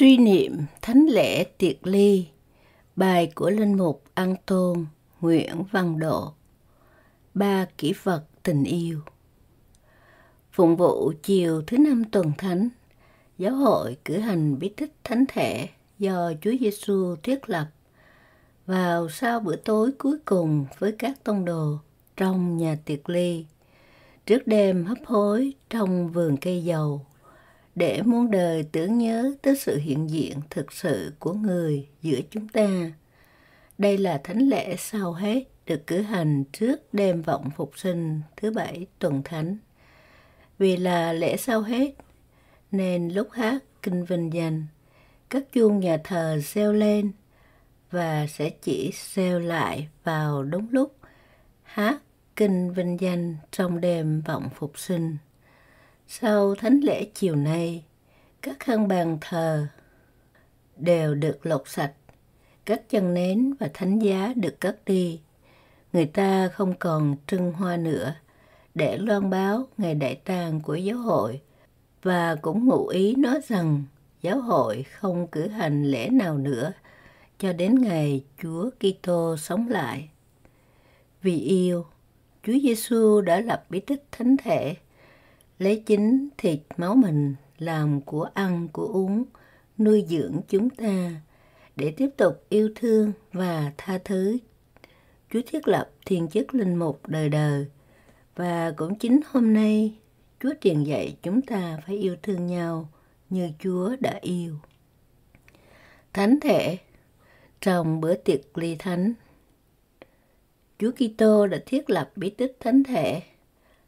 Suy niệm Thánh lễ tiệc ly Bài của Linh Mục An Tôn Nguyễn Văn Độ Ba kỹ vật tình yêu Phụng vụ chiều thứ năm tuần thánh Giáo hội cử hành bí tích thánh thể do Chúa Giêsu thiết lập vào sau bữa tối cuối cùng với các tông đồ trong nhà tiệc ly trước đêm hấp hối trong vườn cây dầu để muôn đời tưởng nhớ tới sự hiện diện thực sự của người giữa chúng ta. Đây là thánh lễ sau hết được cử hành trước đêm vọng phục sinh thứ bảy tuần thánh. Vì là lễ sau hết nên lúc hát kinh vinh danh, các chuông nhà thờ reo lên và sẽ chỉ reo lại vào đúng lúc hát kinh vinh danh trong đêm vọng phục sinh. Sau thánh lễ chiều nay, các hang bàn thờ đều được lột sạch, các chân nến và thánh giá được cất đi. Người ta không còn trưng hoa nữa để loan báo ngày đại tàng của giáo hội và cũng ngụ ý nói rằng giáo hội không cử hành lễ nào nữa cho đến ngày Chúa Kitô sống lại. Vì yêu, Chúa Giêsu đã lập bí tích thánh thể lấy chính thịt máu mình làm của ăn của uống nuôi dưỡng chúng ta để tiếp tục yêu thương và tha thứ chúa thiết lập thiên chức linh mục đời đời và cũng chính hôm nay chúa truyền dạy chúng ta phải yêu thương nhau như chúa đã yêu thánh thể trong bữa tiệc ly thánh chúa kitô đã thiết lập bí tích thánh thể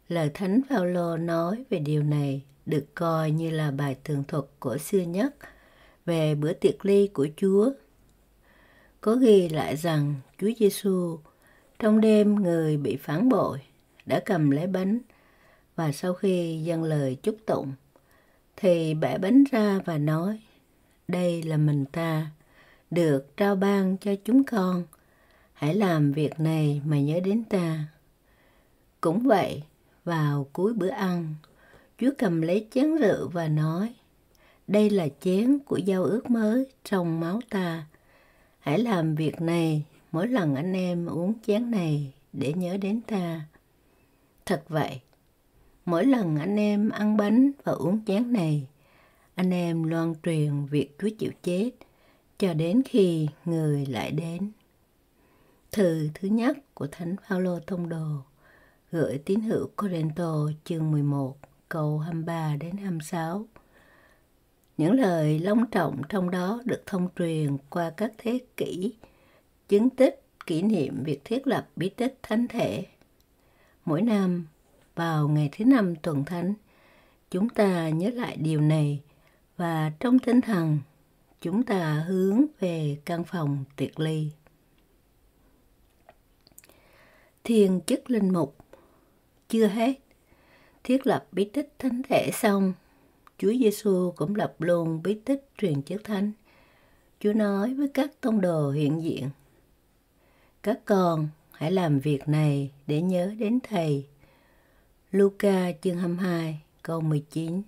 Lời Thánh Phaolô nói về điều này được coi như là bài tường thuật cổ xưa nhất về bữa tiệc ly của Chúa. Có ghi lại rằng Chúa Giêsu trong đêm người bị phản bội đã cầm lấy bánh và sau khi dâng lời chúc tụng thì bẻ bánh ra và nói đây là mình ta được trao ban cho chúng con hãy làm việc này mà nhớ đến ta cũng vậy vào cuối bữa ăn, Chúa cầm lấy chén rượu và nói, đây là chén của giao ước mới trong máu ta. Hãy làm việc này mỗi lần anh em uống chén này để nhớ đến ta. Thật vậy, mỗi lần anh em ăn bánh và uống chén này, anh em loan truyền việc Chúa chịu chết cho đến khi người lại đến. Thư thứ nhất của Thánh Phaolô thông Đồ gửi tín hữu Corinto chương 11 câu 23 đến 26. Những lời long trọng trong đó được thông truyền qua các thế kỷ, chứng tích kỷ niệm việc thiết lập bí tích thánh thể. Mỗi năm, vào ngày thứ năm tuần thánh, chúng ta nhớ lại điều này và trong tinh thần chúng ta hướng về căn phòng tuyệt ly. Thiên chức linh mục chưa hết. Thiết lập bí tích thánh thể xong, Chúa Giêsu cũng lập luôn bí tích truyền chức thánh. Chúa nói với các tông đồ hiện diện, Các con hãy làm việc này để nhớ đến Thầy. Luca chương 22 câu 19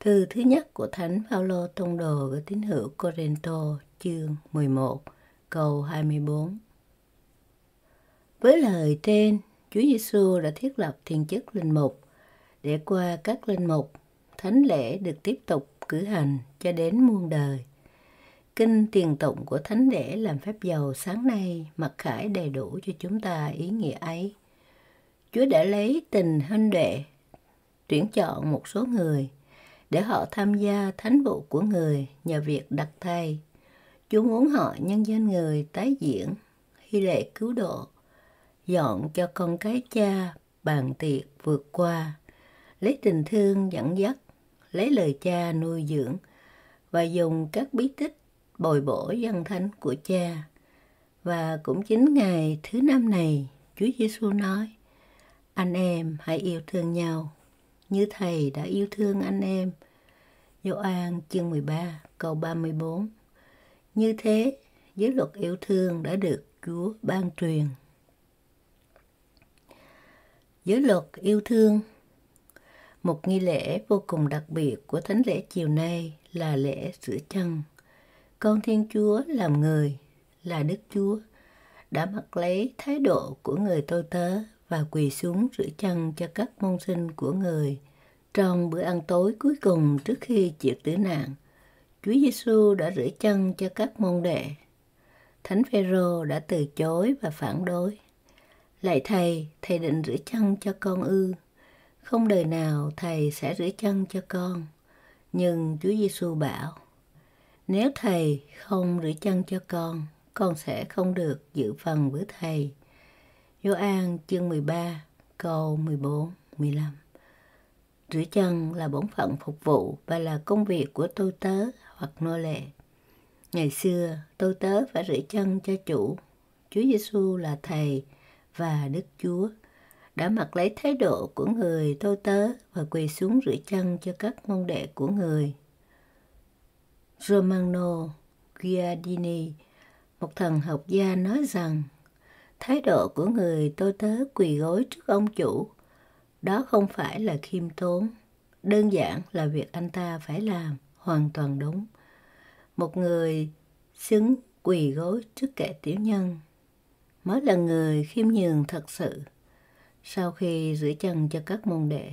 Thư thứ nhất của Thánh Phaolô Tông Đồ gửi tín hữu Corinto chương 11 câu 24 Với lời trên, Chúa Giêsu đã thiết lập thiên chức linh mục để qua các linh mục thánh lễ được tiếp tục cử hành cho đến muôn đời. Kinh tiền tụng của thánh lễ làm phép dầu sáng nay mặc khải đầy đủ cho chúng ta ý nghĩa ấy. Chúa đã lấy tình hân đệ tuyển chọn một số người để họ tham gia thánh vụ của người nhờ việc đặt thay. Chúa muốn họ nhân danh người tái diễn, hy lệ cứu độ dọn cho con cái cha bàn tiệc vượt qua lấy tình thương dẫn dắt lấy lời cha nuôi dưỡng và dùng các bí tích bồi bổ dân thánh của cha và cũng chính ngày thứ năm này Chúa Giêsu nói anh em hãy yêu thương nhau như thầy đã yêu thương anh em Gioan chương 13 câu 34 như thế giới luật yêu thương đã được Chúa ban truyền giới luật yêu thương. Một nghi lễ vô cùng đặc biệt của thánh lễ chiều nay là lễ rửa chân. Con Thiên Chúa làm người, là Đức Chúa, đã mặc lấy thái độ của người tôi tớ và quỳ xuống rửa chân cho các môn sinh của người. Trong bữa ăn tối cuối cùng trước khi chịu tử nạn, Chúa Giêsu đã rửa chân cho các môn đệ. Thánh Phêrô đã từ chối và phản đối lại thầy, thầy định rửa chân cho con ư? Không đời nào thầy sẽ rửa chân cho con. Nhưng Chúa Giêsu bảo, nếu thầy không rửa chân cho con, con sẽ không được dự phần với thầy. Gioan chương 13 câu 14 15. Rửa chân là bổn phận phục vụ và là công việc của tôi tớ hoặc nô lệ. Ngày xưa, tôi tớ phải rửa chân cho chủ. Chúa Giêsu là thầy, và Đức Chúa đã mặc lấy thái độ của người tôi tớ và quỳ xuống rửa chân cho các môn đệ của người. Romano Giardini, một thần học gia nói rằng thái độ của người tôi tớ quỳ gối trước ông chủ đó không phải là khiêm tốn đơn giản là việc anh ta phải làm hoàn toàn đúng một người xứng quỳ gối trước kẻ tiểu nhân mới là người khiêm nhường thật sự. Sau khi rửa chân cho các môn đệ,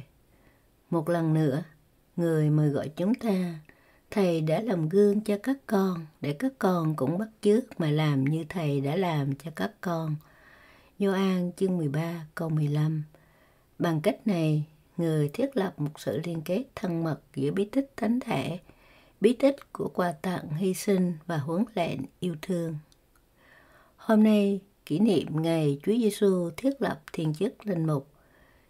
một lần nữa, người mời gọi chúng ta, Thầy đã làm gương cho các con để các con cũng bắt chước mà làm như Thầy đã làm cho các con. Gioan chương 13 câu 15 Bằng cách này, người thiết lập một sự liên kết thân mật giữa bí tích thánh thể, bí tích của quà tặng hy sinh và huấn lệnh yêu thương. Hôm nay, kỷ niệm ngày Chúa Giêsu thiết lập thiên chức linh mục.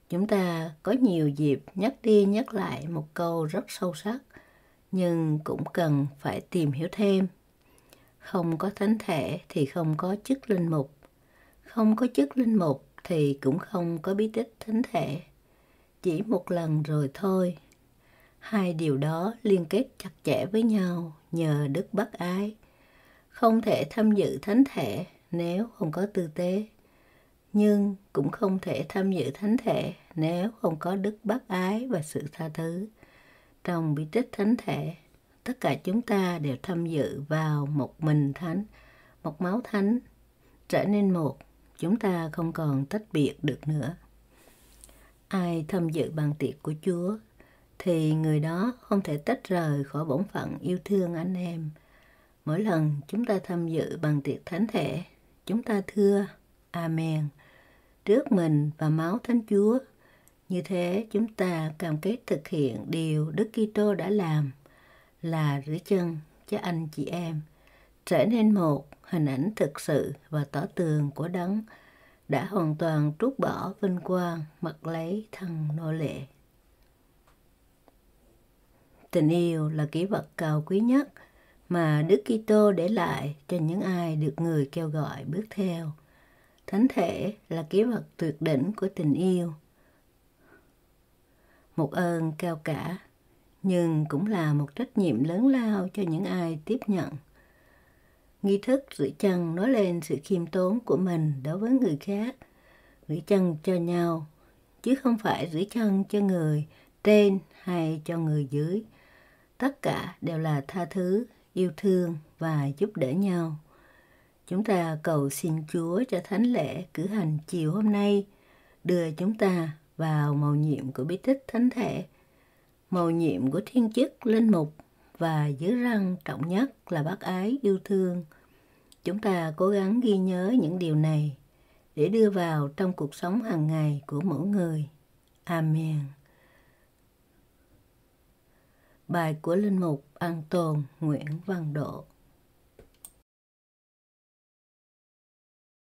Chúng ta có nhiều dịp nhắc đi nhắc lại một câu rất sâu sắc, nhưng cũng cần phải tìm hiểu thêm. Không có thánh thể thì không có chức linh mục. Không có chức linh mục thì cũng không có bí tích thánh thể. Chỉ một lần rồi thôi. Hai điều đó liên kết chặt chẽ với nhau nhờ đức bác ái. Không thể tham dự thánh thể nếu không có tư tế, nhưng cũng không thể tham dự thánh thể nếu không có đức bác ái và sự tha thứ. Trong bí tích thánh thể, tất cả chúng ta đều tham dự vào một mình thánh, một máu thánh, trở nên một, chúng ta không còn tách biệt được nữa. Ai tham dự bàn tiệc của Chúa thì người đó không thể tách rời khỏi bổn phận yêu thương anh em. Mỗi lần chúng ta tham dự bằng tiệc thánh thể chúng ta thưa Amen. Trước mình và máu Thánh Chúa, như thế chúng ta cam kết thực hiện điều Đức Kitô đã làm là rửa chân cho anh chị em, trở nên một hình ảnh thực sự và tỏ tường của đấng đã hoàn toàn trút bỏ vinh quang mặc lấy thân nô lệ. Tình yêu là kỷ vật cao quý nhất – mà Đức Kitô để lại cho những ai được người kêu gọi bước theo. Thánh thể là ký vật tuyệt đỉnh của tình yêu. Một ơn cao cả, nhưng cũng là một trách nhiệm lớn lao cho những ai tiếp nhận. Nghi thức rửa chân nói lên sự khiêm tốn của mình đối với người khác, rửa chân cho nhau, chứ không phải rửa chân cho người trên hay cho người dưới. Tất cả đều là tha thứ yêu thương và giúp đỡ nhau. Chúng ta cầu xin Chúa cho thánh lễ cử hành chiều hôm nay đưa chúng ta vào màu nhiệm của bí tích thánh thể, màu nhiệm của thiên chức linh mục và giữ răng trọng nhất là bác ái yêu thương. Chúng ta cố gắng ghi nhớ những điều này để đưa vào trong cuộc sống hàng ngày của mỗi người. Amen. Bài của Linh Mục An Tồn Nguyễn Văn Độ